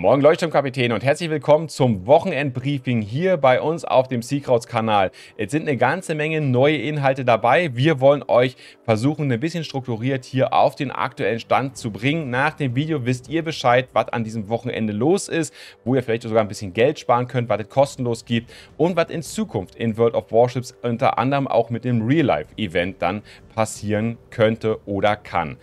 Morgen Leuchtturmkapitän und herzlich willkommen zum Wochenendbriefing hier bei uns auf dem Seakrauts-Kanal. Es sind eine ganze Menge neue Inhalte dabei. Wir wollen euch versuchen, ein bisschen strukturiert hier auf den aktuellen Stand zu bringen. Nach dem Video wisst ihr Bescheid, was an diesem Wochenende los ist, wo ihr vielleicht sogar ein bisschen Geld sparen könnt, was es kostenlos gibt und was in Zukunft in World of Warships unter anderem auch mit dem Real-Life-Event dann passieren könnte oder kann.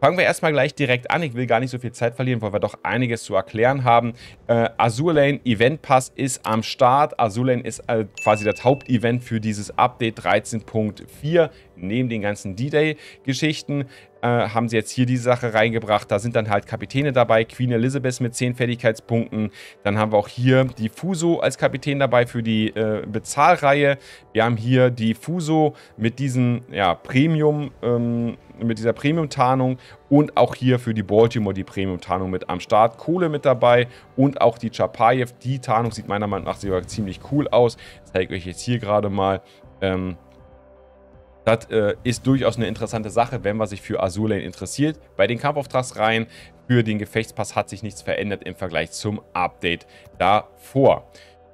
Fangen wir erstmal gleich direkt an. Ich will gar nicht so viel Zeit verlieren, weil wir doch einiges zu erklären haben. Äh, Azure Lane Event Pass ist am Start. Azure Lane ist äh, quasi das Hauptevent für dieses Update 13.4 neben den ganzen D-Day-Geschichten. Äh, haben sie jetzt hier die Sache reingebracht. Da sind dann halt Kapitäne dabei. Queen Elizabeth mit 10 Fertigkeitspunkten. Dann haben wir auch hier die Fuso als Kapitän dabei für die äh, Bezahlreihe. Wir haben hier die Fuso mit diesem ja, Premium, ähm, mit dieser Premium-Tarnung und auch hier für die Baltimore die Premium-Tarnung mit am Start. Kohle mit dabei und auch die Chapayev. Die Tarnung sieht meiner Meinung nach sogar ziemlich cool aus. Zeige ich euch jetzt hier gerade mal. Ähm, das äh, ist durchaus eine interessante Sache, wenn man sich für Azurlane interessiert. Bei den Kampfauftragsreihen für den Gefechtspass hat sich nichts verändert im Vergleich zum Update davor.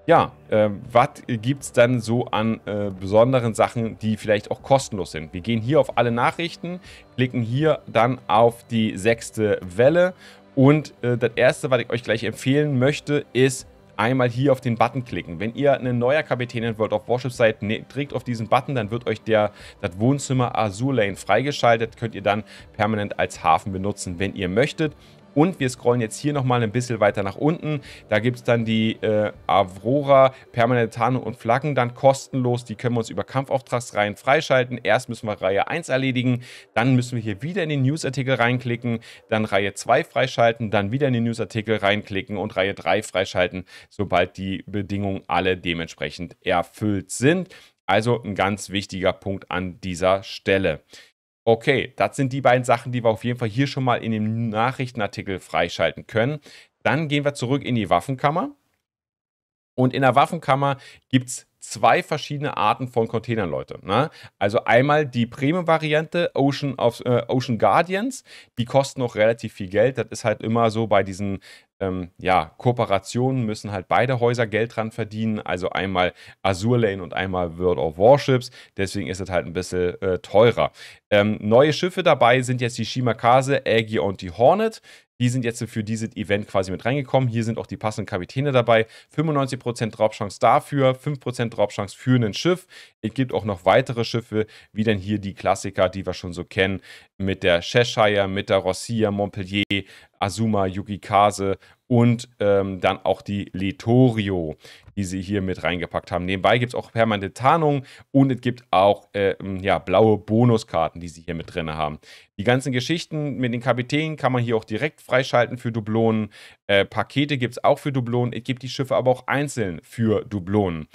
Ja, äh, was gibt es dann so an äh, besonderen Sachen, die vielleicht auch kostenlos sind? Wir gehen hier auf alle Nachrichten, klicken hier dann auf die sechste Welle und äh, das erste, was ich euch gleich empfehlen möchte, ist einmal hier auf den Button klicken. Wenn ihr ein neuer Kapitän in World of Warships seid, ne, drückt auf diesen Button, dann wird euch der, das Wohnzimmer Azur Lane freigeschaltet. Könnt ihr dann permanent als Hafen benutzen, wenn ihr möchtet. Und wir scrollen jetzt hier nochmal ein bisschen weiter nach unten. Da gibt es dann die äh, Aurora, permanente Tarnung und Flaggen dann kostenlos. Die können wir uns über Kampfauftragsreihen freischalten. Erst müssen wir Reihe 1 erledigen, dann müssen wir hier wieder in den Newsartikel reinklicken, dann Reihe 2 freischalten, dann wieder in den Newsartikel reinklicken und Reihe 3 freischalten, sobald die Bedingungen alle dementsprechend erfüllt sind. Also ein ganz wichtiger Punkt an dieser Stelle. Okay, das sind die beiden Sachen, die wir auf jeden Fall hier schon mal in dem Nachrichtenartikel freischalten können. Dann gehen wir zurück in die Waffenkammer. Und in der Waffenkammer gibt es zwei verschiedene Arten von Containern, Leute. Ne? Also einmal die Premium-Variante Ocean, äh, Ocean Guardians, die kosten noch relativ viel Geld. Das ist halt immer so bei diesen ähm, ja, Kooperationen müssen halt beide Häuser Geld dran verdienen. Also einmal Azure Lane und einmal World of Warships. Deswegen ist es halt ein bisschen äh, teurer. Ähm, neue Schiffe dabei sind jetzt die Shimakase, Aggie und die Hornet. Die sind jetzt für dieses Event quasi mit reingekommen. Hier sind auch die passenden Kapitäne dabei. 95% Dropchance dafür, 5% Dropchance für ein Schiff. Es gibt auch noch weitere Schiffe, wie dann hier die Klassiker, die wir schon so kennen, mit der Cheshire, mit der Rossia, Montpellier, Azuma, Yukikaze und ähm, dann auch die Letorio, die sie hier mit reingepackt haben. Nebenbei gibt es auch permanente Tarnung und es gibt auch äh, ja, blaue Bonuskarten, die sie hier mit drin haben. Die ganzen Geschichten mit den Kapitänen kann man hier auch direkt freischalten für Dublonen. Äh, Pakete gibt es auch für Dublonen. Es gibt die Schiffe aber auch einzeln für Dublonen.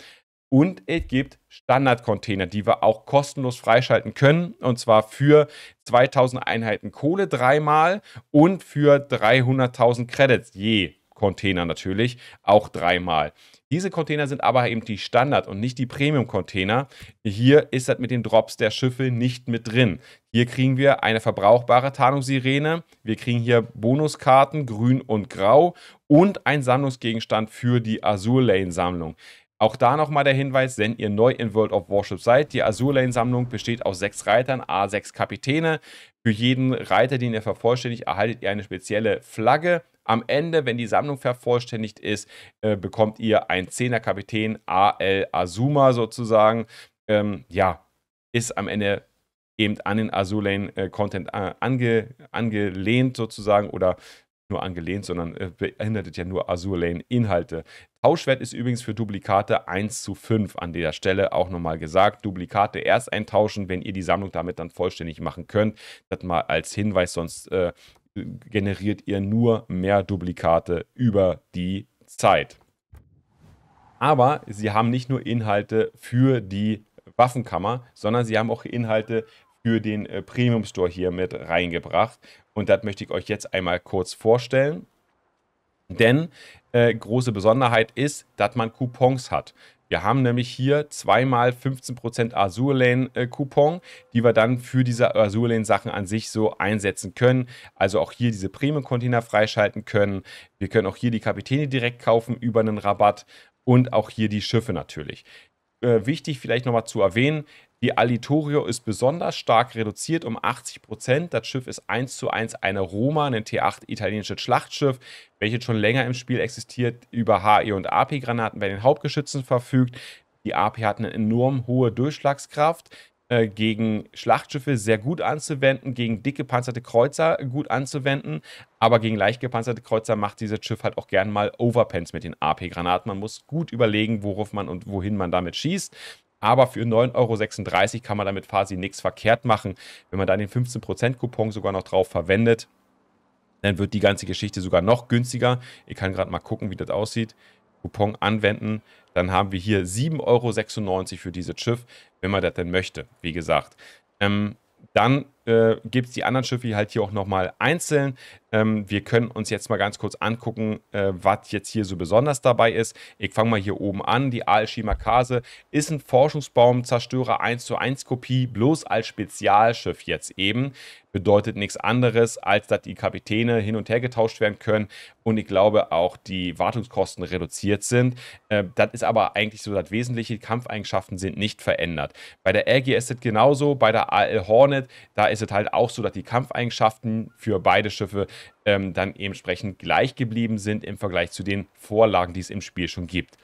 Und es gibt Standardcontainer, die wir auch kostenlos freischalten können. Und zwar für 2000 Einheiten Kohle dreimal und für 300.000 Credits je Container natürlich auch dreimal. Diese Container sind aber eben die Standard- und nicht die Premium-Container. Hier ist das mit den Drops der Schiffe nicht mit drin. Hier kriegen wir eine verbrauchbare Tarnungssirene. Wir kriegen hier Bonuskarten, grün und grau und einen Sammlungsgegenstand für die Azur Lane-Sammlung. Auch da nochmal der Hinweis, wenn ihr neu in World of Warships seid, die Azurlane-Sammlung besteht aus sechs Reitern, A6 Kapitäne. Für jeden Reiter, den ihr vervollständigt, erhaltet ihr eine spezielle Flagge. Am Ende, wenn die Sammlung vervollständigt ist, äh, bekommt ihr ein 10 Kapitän AL Azuma sozusagen. Ähm, ja, ist am Ende eben an den Azulane-Content äh, äh, ange, angelehnt sozusagen oder nur angelehnt, sondern äh, beinhaltet ja nur Azure Lane Inhalte. Tauschwert ist übrigens für Duplikate 1 zu 5 an der Stelle auch nochmal gesagt. Duplikate erst eintauschen, wenn ihr die Sammlung damit dann vollständig machen könnt. Das mal als Hinweis, sonst äh, generiert ihr nur mehr Duplikate über die Zeit. Aber sie haben nicht nur Inhalte für die Waffenkammer, sondern sie haben auch Inhalte für den äh, Premium Store hier mit reingebracht. Und das möchte ich euch jetzt einmal kurz vorstellen. Denn äh, große Besonderheit ist, dass man Coupons hat. Wir haben nämlich hier zweimal 15% Azurlane-Coupon, äh, die wir dann für diese Azurlane-Sachen an sich so einsetzen können. Also auch hier diese Premium-Container freischalten können. Wir können auch hier die Kapitäne direkt kaufen über einen Rabatt und auch hier die Schiffe natürlich. Äh, wichtig vielleicht nochmal zu erwähnen, die Alitorio ist besonders stark reduziert um 80 Prozent. Das Schiff ist 1 zu 1 eine Roma, ein T8 italienisches Schlachtschiff, welches schon länger im Spiel existiert. Über HE und AP-Granaten bei den Hauptgeschützen verfügt. Die AP hat eine enorm hohe Durchschlagskraft. Äh, gegen Schlachtschiffe sehr gut anzuwenden, gegen dick gepanzerte Kreuzer gut anzuwenden, aber gegen leicht gepanzerte Kreuzer macht dieses Schiff halt auch gern mal Overpens mit den AP-Granaten. Man muss gut überlegen, worauf man und wohin man damit schießt. Aber für 9,36 Euro kann man damit quasi nichts verkehrt machen. Wenn man da den 15%-Coupon sogar noch drauf verwendet, dann wird die ganze Geschichte sogar noch günstiger. Ich kann gerade mal gucken, wie das aussieht. Coupon anwenden, dann haben wir hier 7,96 Euro für dieses Schiff, wenn man das denn möchte, wie gesagt. Ähm, dann äh, gibt es die anderen Schiffe halt hier auch nochmal einzeln. Ähm, wir können uns jetzt mal ganz kurz angucken, äh, was jetzt hier so besonders dabei ist. Ich fange mal hier oben an. Die ALG Makase ist ein Forschungsbaumzerstörer 1 zu 1 Kopie, bloß als Spezialschiff jetzt eben. Bedeutet nichts anderes, als dass die Kapitäne hin und her getauscht werden können und ich glaube auch die Wartungskosten reduziert sind. Äh, das ist aber eigentlich so das Wesentliche. Die Kampfeigenschaften sind nicht verändert. Bei der RG ist es genauso, bei der AL Hornet, da ist ist es halt auch so, dass die Kampfeigenschaften für beide Schiffe ähm, dann entsprechend gleich geblieben sind im Vergleich zu den Vorlagen, die es im Spiel schon gibt.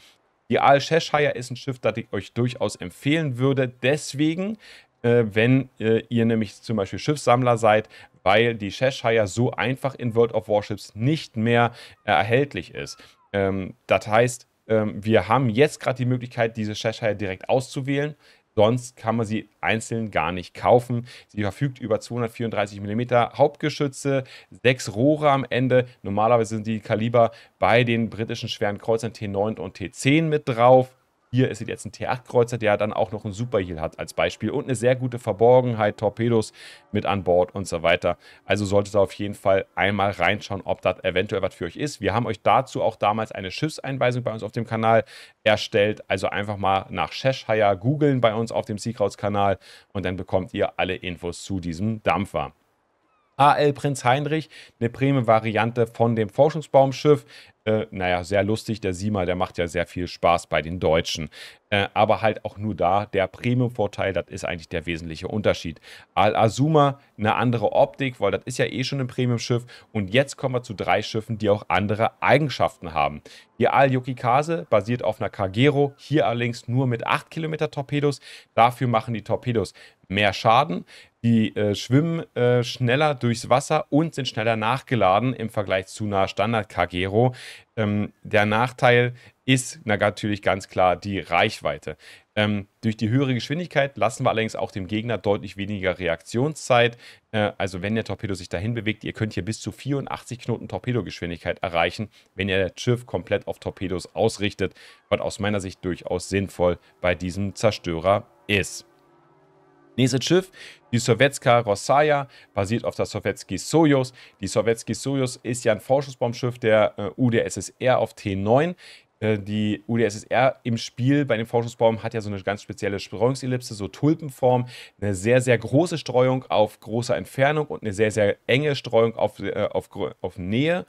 Die Al Cheshire ist ein Schiff, das ich euch durchaus empfehlen würde. Deswegen, äh, wenn äh, ihr nämlich zum Beispiel Schiffssammler seid, weil die Cheshire so einfach in World of Warships nicht mehr äh, erhältlich ist. Ähm, das heißt, ähm, wir haben jetzt gerade die Möglichkeit, diese Cheshire direkt auszuwählen. Sonst kann man sie einzeln gar nicht kaufen. Sie verfügt über 234 mm Hauptgeschütze, sechs Rohre am Ende. Normalerweise sind die Kaliber bei den britischen schweren Kreuzern T9 und T10 mit drauf. Hier ist jetzt ein T8-Kreuzer, der dann auch noch einen Superheal hat als Beispiel und eine sehr gute Verborgenheit, Torpedos mit an Bord und so weiter. Also solltet ihr auf jeden Fall einmal reinschauen, ob das eventuell was für euch ist. Wir haben euch dazu auch damals eine Schiffseinweisung bei uns auf dem Kanal erstellt. Also einfach mal nach Cheshire googeln bei uns auf dem Seakrauts-Kanal und dann bekommt ihr alle Infos zu diesem Dampfer. AL Prinz Heinrich, eine Prämie-Variante von dem Forschungsbaumschiff. Äh, naja, sehr lustig, der Sima, der macht ja sehr viel Spaß bei den Deutschen. Äh, aber halt auch nur da, der Premium-Vorteil, das ist eigentlich der wesentliche Unterschied. Al-Azuma, eine andere Optik, weil das ist ja eh schon ein Premium-Schiff. Und jetzt kommen wir zu drei Schiffen, die auch andere Eigenschaften haben. Die Al-Yokikase basiert auf einer Kagero, hier allerdings nur mit 8 Kilometer Torpedos. Dafür machen die Torpedos mehr Schaden. Die äh, schwimmen äh, schneller durchs Wasser und sind schneller nachgeladen im Vergleich zu einer Standard-Kagero. Ähm, der Nachteil ist natürlich ganz klar die Reichweite. Ähm, durch die höhere Geschwindigkeit lassen wir allerdings auch dem Gegner deutlich weniger Reaktionszeit. Äh, also wenn der Torpedo sich dahin bewegt, ihr könnt hier bis zu 84 Knoten Torpedogeschwindigkeit erreichen, wenn ihr das Schiff komplett auf Torpedos ausrichtet, was aus meiner Sicht durchaus sinnvoll bei diesem Zerstörer ist. Nächstes Schiff, die Sowjetska Rossaya, basiert auf der Sowjetski Soyuz. Die Sowjetski Soyuz ist ja ein Vorschussbombschiff der äh, UdSSR auf T9 äh, die UdSSR im Spiel bei dem Forschungsbaum hat ja so eine ganz spezielle Streuungsellipse, so Tulpenform, eine sehr, sehr große Streuung auf großer Entfernung und eine sehr, sehr enge Streuung auf, äh, auf, auf Nähe.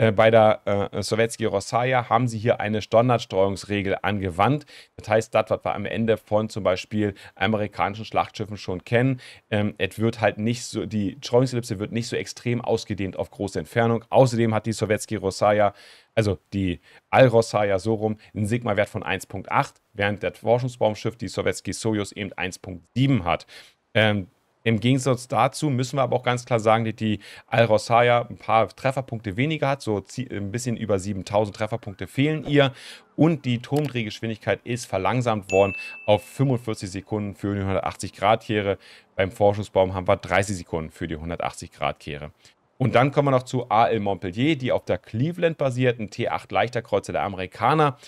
Äh, bei der äh, Sowjetski Rossaya haben sie hier eine Standardstreuungsregel angewandt. Das heißt, das, was wir am Ende von zum Beispiel amerikanischen Schlachtschiffen schon kennen, ähm, wird halt nicht so, die Streuungsellipse wird nicht so extrem ausgedehnt auf große Entfernung. Außerdem hat die Sowetski Rossaya also die Al-Rossaya so rum, einen Sigma-Wert von 1.8, während das Forschungsbaumschiff, die Sowetski Soyuz, eben 1.7 hat. Ähm, im Gegensatz dazu müssen wir aber auch ganz klar sagen, dass die Al-Rossaya ein paar Trefferpunkte weniger hat, so ein bisschen über 7000 Trefferpunkte fehlen ihr und die Turmdrehgeschwindigkeit ist verlangsamt worden auf 45 Sekunden für die 180-Grad-Kehre. Beim Forschungsbaum haben wir 30 Sekunden für die 180-Grad-Kehre. Und dann kommen wir noch zu AL Montpellier, die auf der Cleveland basierten T8 leichterkreuze der Amerikaner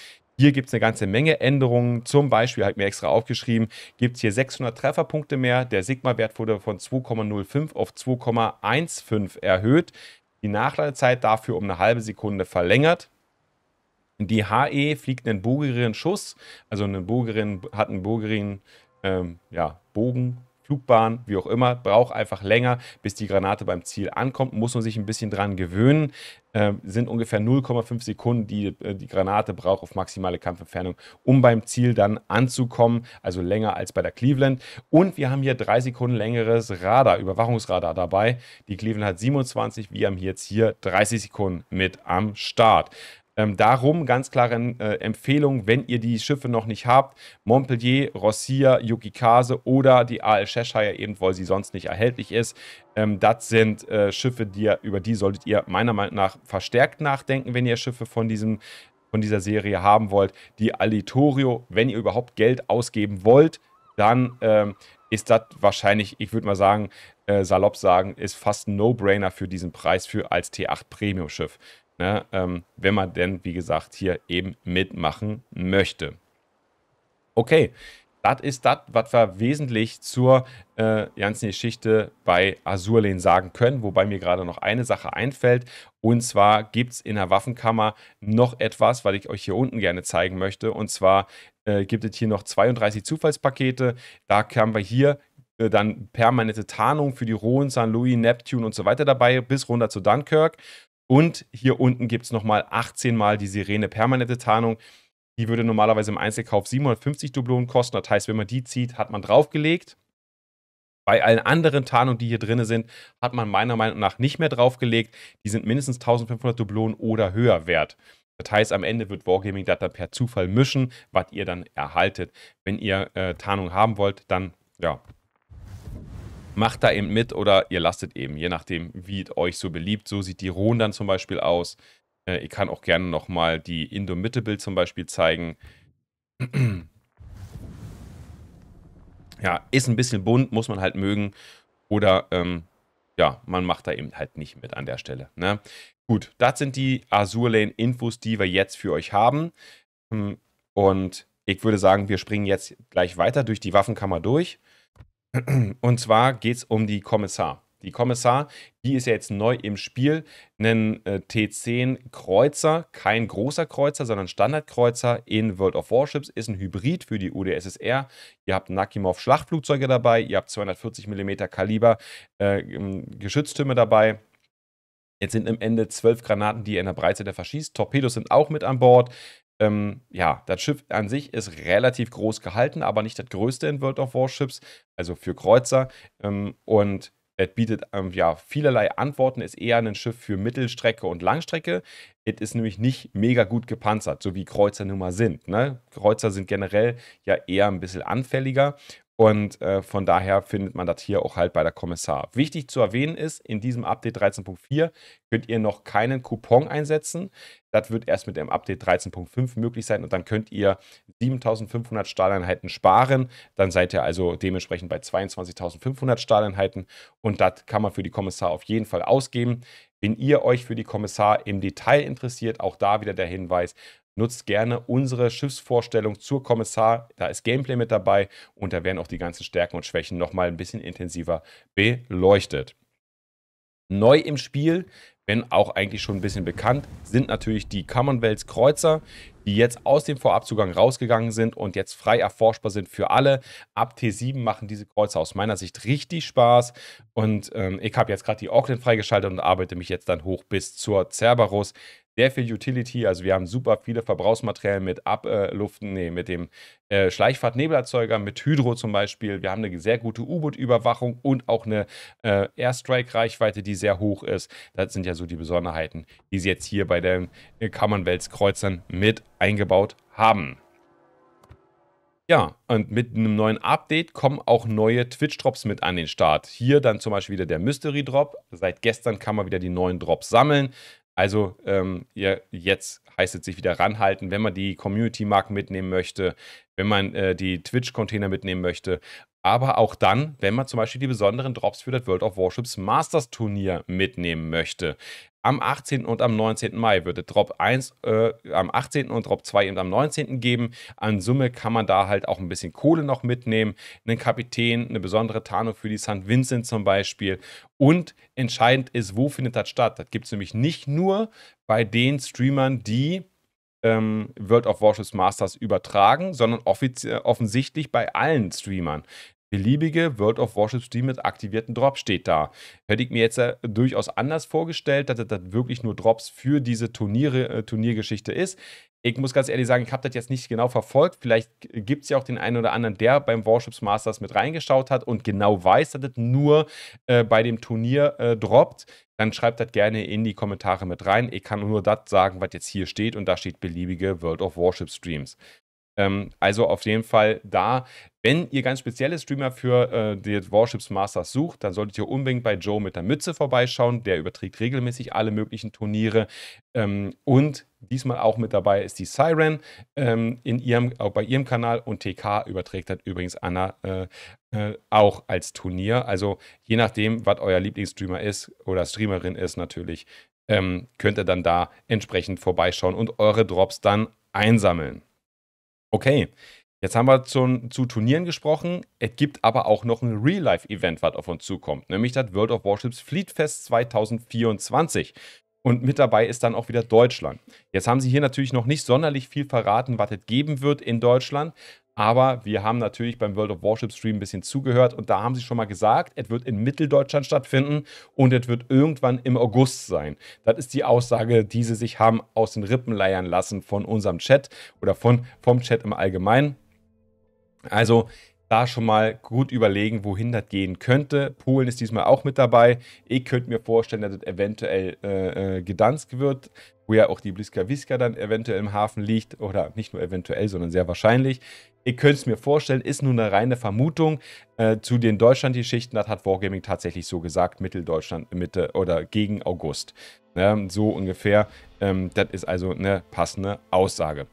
hier gibt es eine ganze Menge Änderungen. Zum Beispiel, habe ich mir extra aufgeschrieben, gibt es hier 600 Trefferpunkte mehr. Der Sigma-Wert wurde von 2,05 auf 2,15 erhöht. Die Nachladezeit dafür um eine halbe Sekunde verlängert. Die HE fliegt einen bogeren schuss also eine Bogerin hat einen bogeren ähm, ja, Bogen, Flugbahn, wie auch immer, braucht einfach länger, bis die Granate beim Ziel ankommt, muss man sich ein bisschen dran gewöhnen. Äh, sind ungefähr 0,5 Sekunden, die äh, die Granate braucht auf maximale Kampfentfernung, um beim Ziel dann anzukommen, also länger als bei der Cleveland. Und wir haben hier drei Sekunden längeres Radar, Überwachungsradar dabei. Die Cleveland hat 27, wir haben jetzt hier 30 Sekunden mit am Start. Ähm, darum ganz klare äh, Empfehlung, wenn ihr die Schiffe noch nicht habt, Montpellier, Rossier, Yukikase oder die AL Cheshire, eben weil sie sonst nicht erhältlich ist. Ähm, das sind äh, Schiffe, die, über die solltet ihr meiner Meinung nach verstärkt nachdenken, wenn ihr Schiffe von diesem von dieser Serie haben wollt. Die Alitorio, wenn ihr überhaupt Geld ausgeben wollt, dann ähm, ist das wahrscheinlich, ich würde mal sagen, äh, salopp sagen, ist fast ein No-Brainer für diesen Preis für als T8 Premium-Schiff ne, ähm, wenn man denn, wie gesagt, hier eben mitmachen möchte. Okay, das ist das, was wir wesentlich zur äh, ganzen Geschichte bei Azurlane sagen können, wobei mir gerade noch eine Sache einfällt. Und zwar gibt es in der Waffenkammer noch etwas, was ich euch hier unten gerne zeigen möchte. Und zwar äh, gibt es hier noch 32 Zufallspakete. Da haben wir hier äh, dann permanente Tarnung für die Rohen, San Louis, Neptune und so weiter dabei, bis runter zu Dunkirk. Und hier unten gibt es nochmal 18 Mal die Sirene permanente Tarnung. Die würde normalerweise im Einzelkauf 750 Dublonen kosten. Das heißt, wenn man die zieht, hat man draufgelegt. Bei allen anderen Tarnungen, die hier drin sind, hat man meiner Meinung nach nicht mehr draufgelegt. Die sind mindestens 1500 Dublonen oder höher wert. Das heißt, am Ende wird Wargaming das dann per Zufall mischen, was ihr dann erhaltet. Wenn ihr äh, Tarnung haben wollt, dann ja, macht da eben mit oder ihr lastet eben, je nachdem, wie es euch so beliebt. So sieht die Ron dann zum Beispiel aus. Äh, ich kann auch gerne nochmal die Indomitable zum Beispiel zeigen. ja, ist ein bisschen bunt, muss man halt mögen. Oder ähm, ja, man macht da eben halt nicht mit an der Stelle. Ne? Gut, das sind die Azure Lane Infos, die wir jetzt für euch haben. Hm, und ich würde sagen, wir springen jetzt gleich weiter durch die Waffenkammer durch. Und zwar geht es um die Kommissar. Die Kommissar, die ist ja jetzt neu im Spiel, Ein äh, T10-Kreuzer, kein großer Kreuzer, sondern Standardkreuzer in World of Warships, ist ein Hybrid für die UdSSR. Ihr habt Nakimov-Schlachtflugzeuge dabei, ihr habt 240 mm Kaliber äh, ähm, Geschütztürme dabei. Jetzt sind im Ende zwölf Granaten, die ihr in der Breitseite verschießt. Torpedos sind auch mit an Bord. Ähm, ja, das Schiff an sich ist relativ groß gehalten, aber nicht das größte in World of Warships, also für Kreuzer. Ähm, und es bietet ähm, ja vielerlei Antworten, ist eher ein Schiff für Mittelstrecke und Langstrecke. Es ist nämlich nicht mega gut gepanzert, so wie Kreuzer nun mal sind. Ne? Kreuzer sind generell ja eher ein bisschen anfälliger und äh, von daher findet man das hier auch halt bei der Kommissar. Wichtig zu erwähnen ist, in diesem Update 13.4 könnt ihr noch keinen Coupon einsetzen. Das wird erst mit dem Update 13.5 möglich sein und dann könnt ihr 7500 Stahleinheiten sparen. Dann seid ihr also dementsprechend bei 22.500 Stahleinheiten und das kann man für die Kommissar auf jeden Fall ausgeben. Wenn ihr euch für die Kommissar im Detail interessiert, auch da wieder der Hinweis, nutzt gerne unsere Schiffsvorstellung zur Kommissar. Da ist Gameplay mit dabei und da werden auch die ganzen Stärken und Schwächen nochmal ein bisschen intensiver beleuchtet. Neu im Spiel, wenn auch eigentlich schon ein bisschen bekannt, sind natürlich die Commonwealth Kreuzer, die jetzt aus dem Vorabzugang rausgegangen sind und jetzt frei erforschbar sind für alle. Ab T7 machen diese Kreuzer aus meiner Sicht richtig Spaß und ähm, ich habe jetzt gerade die Auckland freigeschaltet und arbeite mich jetzt dann hoch bis zur Cerberus sehr viel Utility. Also wir haben super viele Verbrauchsmaterialien mit Abluften, nee, mit dem äh, Schleichfahrtnebelerzeuger, mit Hydro zum Beispiel. Wir haben eine sehr gute U-Boot-Überwachung und auch eine äh, Airstrike-Reichweite, die sehr hoch ist. Das sind ja so die Besonderheiten, die sie jetzt hier bei den äh, Commonwealth-Kreuzern mit eingebaut haben. Ja, und mit einem neuen Update kommen auch neue Twitch-Drops mit an den Start. Hier dann zum Beispiel wieder der Mystery-Drop. Seit gestern kann man wieder die neuen Drops sammeln. Also ähm, ja, jetzt heißt es sich wieder ranhalten, wenn man die Community-Marken mitnehmen möchte, wenn man äh, die Twitch-Container mitnehmen möchte aber auch dann, wenn man zum Beispiel die besonderen Drops für das World of Warships Masters Turnier mitnehmen möchte. Am 18. und am 19. Mai wird es Drop 1 äh, am 18. und Drop 2 und am 19. geben. An Summe kann man da halt auch ein bisschen Kohle noch mitnehmen. Einen Kapitän, eine besondere Tarnung für die St. Vincent zum Beispiel. Und entscheidend ist, wo findet das statt? Das gibt es nämlich nicht nur bei den Streamern, die ähm, World of Warships Masters übertragen, sondern offensichtlich bei allen Streamern. Beliebige World of Warships Stream mit aktivierten Drops steht da. Hätte ich mir jetzt äh, durchaus anders vorgestellt, dass das wirklich nur Drops für diese Turniere, äh, Turniergeschichte ist ich muss ganz ehrlich sagen, ich habe das jetzt nicht genau verfolgt. Vielleicht gibt es ja auch den einen oder anderen, der beim Warships Masters mit reingeschaut hat und genau weiß, dass das nur äh, bei dem Turnier äh, droppt. Dann schreibt das gerne in die Kommentare mit rein. Ich kann nur das sagen, was jetzt hier steht und da steht beliebige World of Warships Streams. Ähm, also auf jeden Fall da. Wenn ihr ganz spezielle Streamer für äh, die Warships Masters sucht, dann solltet ihr unbedingt bei Joe mit der Mütze vorbeischauen. Der überträgt regelmäßig alle möglichen Turniere. Ähm, und diesmal auch mit dabei ist die Siren ähm, in ihrem, auch bei ihrem Kanal. Und TK überträgt hat übrigens Anna äh, äh, auch als Turnier. Also je nachdem, was euer Lieblingsstreamer ist oder Streamerin ist natürlich, ähm, könnt ihr dann da entsprechend vorbeischauen und eure Drops dann einsammeln. Okay, jetzt haben wir zu, zu Turnieren gesprochen. Es gibt aber auch noch ein Real-Life-Event, was auf uns zukommt, nämlich das World of Warships Fleet Fest 2024. Und mit dabei ist dann auch wieder Deutschland. Jetzt haben sie hier natürlich noch nicht sonderlich viel verraten, was es geben wird in Deutschland. Aber wir haben natürlich beim World of Warships Stream ein bisschen zugehört und da haben sie schon mal gesagt, es wird in Mitteldeutschland stattfinden und es wird irgendwann im August sein. Das ist die Aussage, die sie sich haben aus den Rippen leiern lassen von unserem Chat oder von, vom Chat im Allgemeinen. Also da schon mal gut überlegen, wohin das gehen könnte. Polen ist diesmal auch mit dabei. Ich könnte mir vorstellen, dass es das eventuell äh, äh, Gdansk wird, wo ja auch die Bliska Wiska dann eventuell im Hafen liegt. Oder nicht nur eventuell, sondern sehr wahrscheinlich. Ich könnte es mir vorstellen, ist nur eine reine Vermutung. Äh, zu den Deutschland-Geschichten, das hat Wargaming tatsächlich so gesagt, Mitteldeutschland, Mitte oder gegen August. Ne, so ungefähr. Ähm, das ist also eine passende Aussage.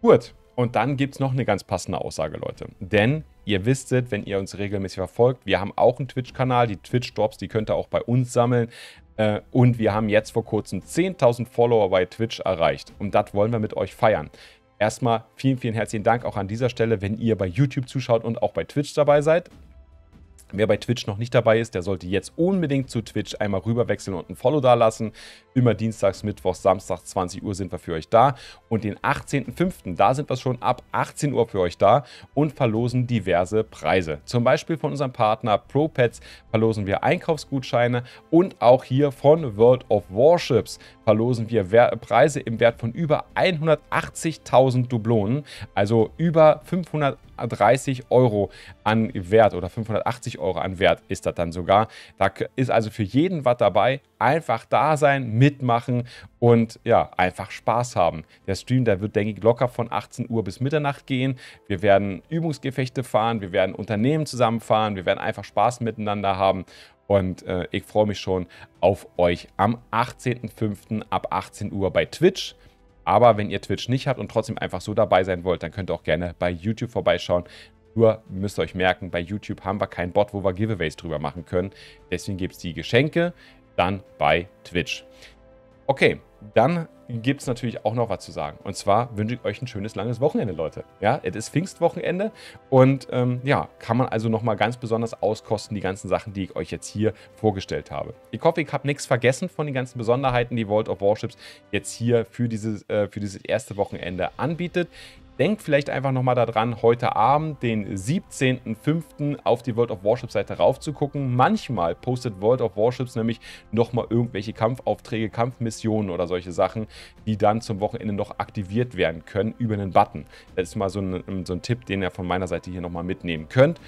Gut, und dann gibt es noch eine ganz passende Aussage, Leute. Denn ihr wisstet, wenn ihr uns regelmäßig verfolgt, wir haben auch einen Twitch-Kanal. Die Twitch-Drops, die könnt ihr auch bei uns sammeln. Äh, und wir haben jetzt vor kurzem 10.000 Follower bei Twitch erreicht. Und das wollen wir mit euch feiern. Erstmal vielen, vielen herzlichen Dank auch an dieser Stelle, wenn ihr bei YouTube zuschaut und auch bei Twitch dabei seid. Wer bei Twitch noch nicht dabei ist, der sollte jetzt unbedingt zu Twitch einmal rüberwechseln und ein Follow da lassen. Immer dienstags, mittwochs, samstags 20 Uhr sind wir für euch da. Und den 18.05., da sind wir schon ab 18 Uhr für euch da und verlosen diverse Preise. Zum Beispiel von unserem Partner ProPets verlosen wir Einkaufsgutscheine und auch hier von World of Warships verlosen wir Preise im Wert von über 180.000 Dublonen, also über 500 530 Euro an Wert oder 580 Euro an Wert ist das dann sogar. Da ist also für jeden was dabei. Einfach da sein, mitmachen und ja, einfach Spaß haben. Der Stream, der wird, denke ich, locker von 18 Uhr bis Mitternacht gehen. Wir werden Übungsgefechte fahren, wir werden Unternehmen zusammenfahren, wir werden einfach Spaß miteinander haben und äh, ich freue mich schon auf euch am 18.05. ab 18 Uhr bei Twitch. Aber wenn ihr Twitch nicht habt und trotzdem einfach so dabei sein wollt, dann könnt ihr auch gerne bei YouTube vorbeischauen. Nur müsst ihr euch merken, bei YouTube haben wir keinen Bot, wo wir Giveaways drüber machen können. Deswegen gibt es die Geschenke dann bei Twitch. Okay, dann gibt es natürlich auch noch was zu sagen. Und zwar wünsche ich euch ein schönes langes Wochenende, Leute. Ja, es ist Pfingstwochenende und ähm, ja, kann man also nochmal ganz besonders auskosten, die ganzen Sachen, die ich euch jetzt hier vorgestellt habe. Ich hoffe, ich habe nichts vergessen von den ganzen Besonderheiten, die World of Warships jetzt hier für dieses, äh, für dieses erste Wochenende anbietet. Denkt vielleicht einfach nochmal daran, heute Abend, den 17.05. auf die World of Warships Seite raufzugucken. Manchmal postet World of Warships nämlich nochmal irgendwelche Kampfaufträge, Kampfmissionen oder solche Sachen, die dann zum Wochenende noch aktiviert werden können über einen Button. Das ist mal so ein, so ein Tipp, den ihr von meiner Seite hier nochmal mitnehmen könnt.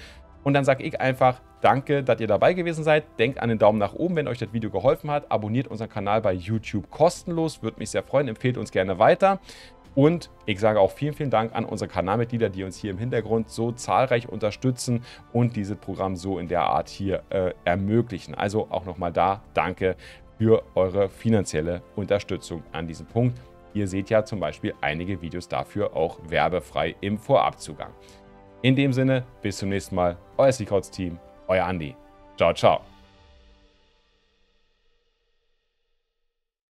Und dann sage ich einfach, danke, dass ihr dabei gewesen seid. Denkt an den Daumen nach oben, wenn euch das Video geholfen hat. Abonniert unseren Kanal bei YouTube kostenlos, würde mich sehr freuen. Empfehlt uns gerne weiter. Und ich sage auch vielen, vielen Dank an unsere Kanalmitglieder, die uns hier im Hintergrund so zahlreich unterstützen und dieses Programm so in der Art hier äh, ermöglichen. Also auch nochmal da, danke für eure finanzielle Unterstützung an diesem Punkt. Ihr seht ja zum Beispiel einige Videos dafür auch werbefrei im Vorabzugang. In dem Sinne, bis zum nächsten Mal, euer Seacouts-Team, euer Andi. Ciao, ciao.